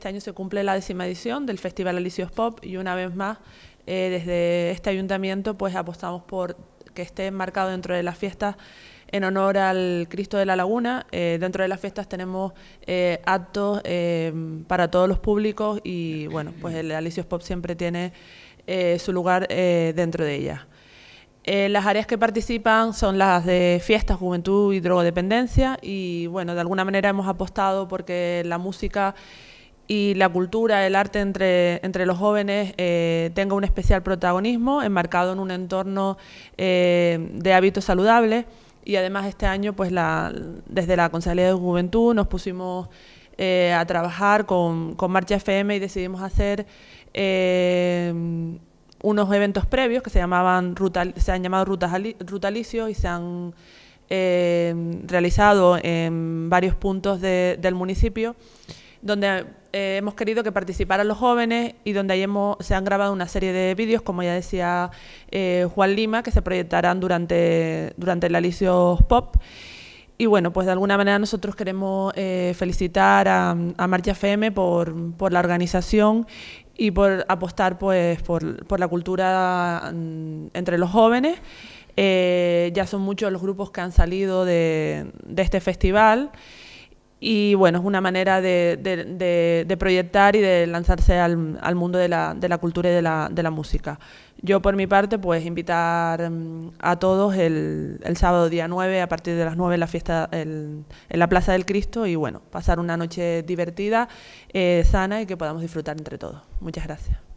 Este año se cumple la décima edición del Festival Alicios Pop y una vez más eh, desde este ayuntamiento pues apostamos por que esté marcado dentro de las fiestas en honor al Cristo de la Laguna. Eh, dentro de las fiestas tenemos eh, actos para todos los públicos y bueno, pues el Alicios Pop siempre tiene su lugar dentro de ella. las áreas que participan son las de fiestas, juventud y drogodependencia y bueno, de alguna manera hemos apostado porque la música y la cultura, el arte entre, entre los jóvenes eh, tenga un especial protagonismo enmarcado en un entorno eh, de hábitos saludables y además este año pues la, desde la Consejería de Juventud nos pusimos eh, a trabajar con, Marcha FM y decidimos hacer unos eventos previos que se llamaban se han llamado rutas rutalicios y se han realizado en varios puntos del municipio donde eh, hemos querido que participaran los jóvenes y donde se han grabado una serie de vídeos, como ya decía eh, Juan Lima, que se proyectarán durante, durante el Alicio Pop. Y bueno, pues de alguna manera nosotros queremos eh, felicitar a, Marcha FM por, la organización y por apostar pues, por, la cultura mm, entre los jóvenes. ya son muchos los grupos que han salido de este festival y bueno, es una manera de, proyectar y de lanzarse al, mundo de la, cultura y de la, música. Yo por mi parte, pues invitar mm, a todos el, sábado día 9, a partir de las 9, la fiesta en la Plaza del Cristo y bueno, pasar una noche divertida, eh, sana y que podamos disfrutar entre todos. Muchas gracias.